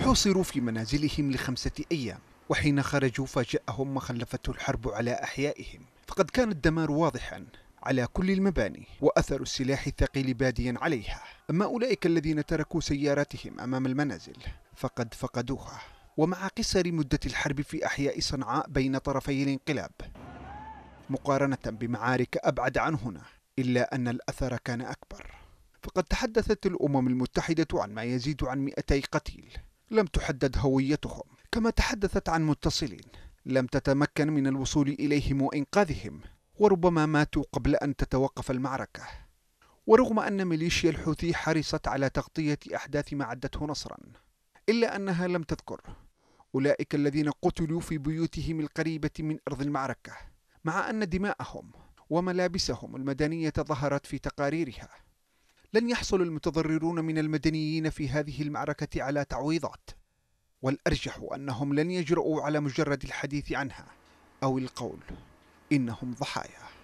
حوصروا في منازلهم لخمسة أيام وحين خرجوا فاجأهم ما خلفته الحرب على أحيائهم فقد كان الدمار واضحا على كل المباني وأثر السلاح الثقيل باديا عليها أما أولئك الذين تركوا سياراتهم أمام المنازل فقد فقدوها ومع قصر مدة الحرب في أحياء صنعاء بين طرفي الانقلاب مقارنة بمعارك أبعد عن هنا إلا أن الأثر كان أكبر فقد تحدثت الأمم المتحدة عن ما يزيد عن 200 قتيل لم تحدد هويتهم كما تحدثت عن متصلين لم تتمكن من الوصول إليهم وإنقاذهم وربما ماتوا قبل أن تتوقف المعركة ورغم أن ميليشيا الحوثي حرصت على تغطية أحداث ما عدته نصرا إلا أنها لم تذكر أولئك الذين قتلوا في بيوتهم القريبة من أرض المعركة مع أن دماءهم وملابسهم المدنية ظهرت في تقاريرها لن يحصل المتضررون من المدنيين في هذه المعركة على تعويضات والأرجح أنهم لن يجرؤوا على مجرد الحديث عنها أو القول إنهم ضحايا